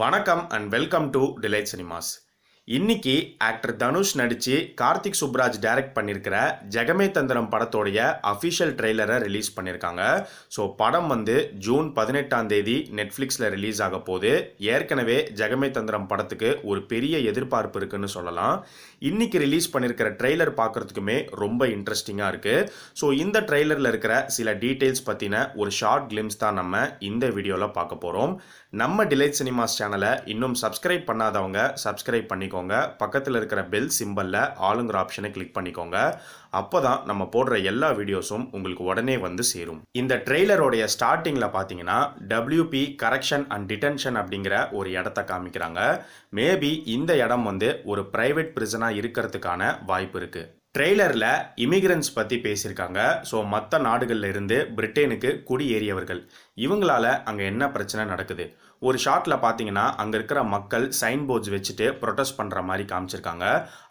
வணக்கம் and welcome to Delight Cinemas இன்னைக்கு actor Dhanush நடித்து கார்த்திக் சுப்ராஜ் டைரக்ட் பண்ணியிருக்கிற ஜெகமே தந்திரம் படத்தோடைய அஃபிஷியல் ட்ரெய்லரை ரிலீஸ் பண்ணியிருக்காங்க ஸோ படம் வந்து ஜூன் பதினெட்டாம் தேதி நெட்ஃப்ளிக்ஸில் ரிலீஸ் ஆக போது ஏற்கனவே ஜெகமே தந்திரம் படத்துக்கு ஒரு பெரிய எதிர்பார்ப்பு இருக்குன்னு சொல்லலாம் இன்னைக்கு ரிலீஸ் பண்ணியிருக்கிற ட்ரெய்லர் பார்க்குறதுக்குமே ரொம்ப இன்ட்ரெஸ்டிங்காக இருக்குது ஸோ இந்த ட்ரெய்லரில் இருக்கிற சில டீட்டெயில்ஸ் பற்றின ஒரு ஷார்ட் கிளிம்ஸ் தான் நம்ம இந்த வீடியோவில் பார்க்க போகிறோம் நம்ம டிலைட் சினிமாஸ் சேனலை இன்னும் சப்ஸ்கிரைப் பண்ணாதவங்க சப்ஸ்கிரைப் பண்ணி பண்ணிக்கோங்க பக்கத்தில் இருக்கிற பெல் சிம்பலில் ஆளுங்கிற ஆப்ஷனை கிளிக் பண்ணிக்கோங்க அப்போ தான் நம்ம போடுற எல்லா வீடியோஸும் உங்களுக்கு உடனே வந்து சேரும் இந்த ட்ரெய்லரோடைய ஸ்டார்டிங்கில் பார்த்தீங்கன்னா டபிள்யூபி கரெக்ஷன் அண்ட் டிடென்ஷன் அப்படிங்கிற ஒரு இடத்த காமிக்கிறாங்க மேபி இந்த இடம் வந்து ஒரு ப்ரைவேட் பிரிசனாக இருக்கிறதுக்கான வாய்ப்பு இருக்குது ட்ரெய்லரில் இமிக்ரன்ஸ் பற்றி பேசியிருக்காங்க ஸோ மற்ற நாடுகளில் இருந்து பிரிட்டனுக்கு குடியேறியவர்கள் இவங்களால அங்கே என்ன பிரச்சனை நடக்குது ஒரு ஷாட்டில் பார்த்தீங்கன்னா அங்கே இருக்கிற மக்கள் சைன் போர்ட்ஸ் வச்சுட்டு ப்ரொட்டஸ்ட் பண்ணுற மாதிரி காமிச்சிருக்காங்க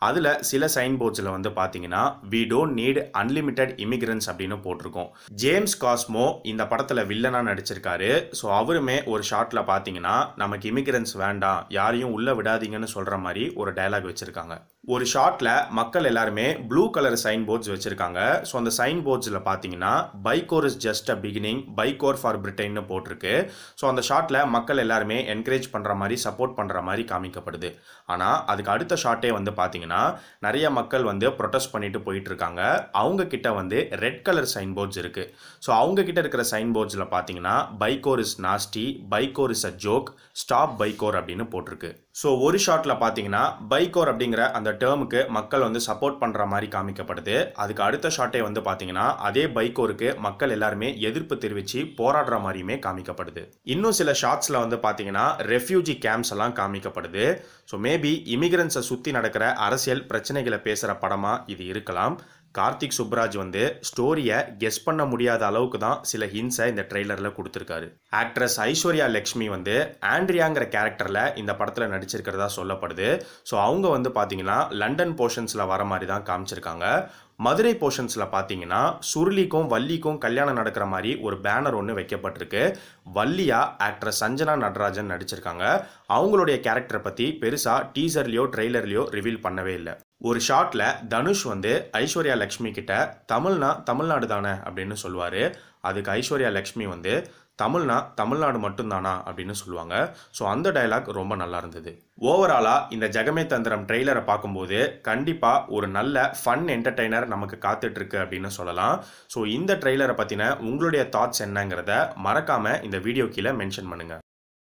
அதில் சில சைன் போர்ட்ஸில் வந்து பார்த்தீங்கன்னா we don't need unlimited immigrants அப்படின்னு போட்டிருக்கோம் ஜேம்ஸ் காஸ்மோ இந்த படத்தில் வில்லனாக நடிச்சிருக்காரு ஸோ அவருமே ஒரு ஷாட்டில் பார்த்தீங்கன்னா நமக்கு இமிக்ரன்ஸ் வேண்டாம் யாரையும் உள்ளே விடாதீங்கன்னு சொல்கிற மாதிரி ஒரு டைலாக் வச்சுருக்காங்க ஒரு ஷாட்டில் மக்கள் எல்லாருமே ப்ளூ கலர் சைன் போர்ட்ஸ் வச்சுருக்காங்க ஸோ அந்த சைன் போர்ட்ஸில் பார்த்தீங்கன்னா பைக்கோர் இஸ் ஜஸ்ட் அ பிகினிங் பைக்கோர் ஃபார் பிரிட்டைன்னு போட்டிருக்கு ஸோ அந்த ஷாட்டில் மக்கள் எல்லாருமே என்கரேஜ் பண்ணுற மாதிரி சப்போர்ட் பண்ணுற மாதிரி காமிக்கப்படுது ஆனால் அதுக்கு அடுத்த ஷாட்டே வந்து பார்த்தீங்கன்னா நிறைய மக்கள் வந்து ப்ரொடெஸ்ட் பண்ணிட்டு போயிட்டு இருக்காங்க அவங்க கிட்ட வந்து ரெட் கலர் சைன் போர்ட்ஸ் இருக்குது ஸோ அவங்க கிட்ட இருக்கிற சைன் போர்ட்ஸில் பார்த்தீங்கன்னா பைக்கோர் இஸ் நாஸ்டி பைக்கோர் இஸ் அ ஜோக் ஸ்டாப் பைக்கோர் அப்படின்னு போட்டிருக்கு ஸோ ஒரு ஷாட்டில் பார்த்தீங்கன்னா பைக்கோர் அப்படிங்கிற அந்த டேர்முக்கு மக்கள் வந்து சப்போர்ட் பண்ணுற மாதிரி காமிக்கப்படுது அதுக்கு அடுத்த ஷாட்டே வந்து பார்த்தீங்கன்னா அதே பைக்கோருக்கு மக்கள் எல்லாருமே எதிர்ப்பு தெரிவித்து போராடுற மாதிரியுமே காமிக்கப்படுது இன்னும் சில ஷாட்ஸில் வந்து பார்த்தீங்கன்னா ரெஃப்யூஜி கேம்ப்ஸ் எல்லாம் காமிக்கப்படுது ஸோ மேபி இமிகிரன்ஸை சுற்றி நடக்கிற அரசியல் பிரச்சனைகளை பேசுகிற படமாக இது இருக்கலாம் கார்த்திக் சுப்ராஜ் வந்து ஸ்டோரியை கெஸ் பண்ண முடியாத அளவுக்கு தான் சில ஹின்ஸை இந்த ட்ரெய்லரில் கொடுத்துருக்காரு ஆக்ட்ரஸ் ஐஸ்வர்யா லக்ஷ்மி வந்து ஆண்ட்ரியாங்கிற கேரக்டரில் இந்த படத்தில் நடிச்சிருக்கிறதா சொல்லப்படுது ஸோ அவங்க வந்து பார்த்தீங்கன்னா லண்டன் போர்ஷன்ஸில் வர மாதிரி தான் காமிச்சிருக்காங்க மதுரை போர்ஷன்ஸில் பார்த்தீங்கன்னா சுருளிக்கும் வள்ளிக்கும் கல்யாணம் நடக்கிற மாதிரி ஒரு பேனர் ஒன்று வைக்கப்பட்டிருக்கு வள்ளியா ஆக்ட்ரஸ் சஞ்சனா நடராஜன் நடிச்சிருக்காங்க அவங்களுடைய கேரக்டரை பற்றி பெருசாக டீசர்லேயோ ட்ரெய்லர்லேயோ ரிவீல் பண்ணவே இல்லை ஒரு ஷாட்டில் தனுஷ் வந்து ஐஸ்வர்யா லக்ஷ்மி கிட்ட தமிழ்னா தமிழ்நாடு தானே அப்படின்னு சொல்லுவார் அதுக்கு ஐஸ்வர்யா லக்ஷ்மி வந்து தமிழ்னா தமிழ்நாடு மட்டும்தானா அப்படின்னு சொல்லுவாங்க ஸோ அந்த டைலாக் ரொம்ப நல்லா இருந்தது ஓவராலாக இந்த ஜெகமே தந்திரம் ட்ரெய்லரை பார்க்கும்போது கண்டிப்பாக ஒரு நல்ல ஃபன் என்டர்டெய்னர் நமக்கு காத்துட்ருக்கு அப்படின்னு சொல்லலாம் ஸோ இந்த ட்ரெய்லரை பற்றின உங்களுடைய தாட்ஸ் என்னங்கிறத மறக்காமல் இந்த வீடியோ கீழே மென்ஷன் பண்ணுங்கள்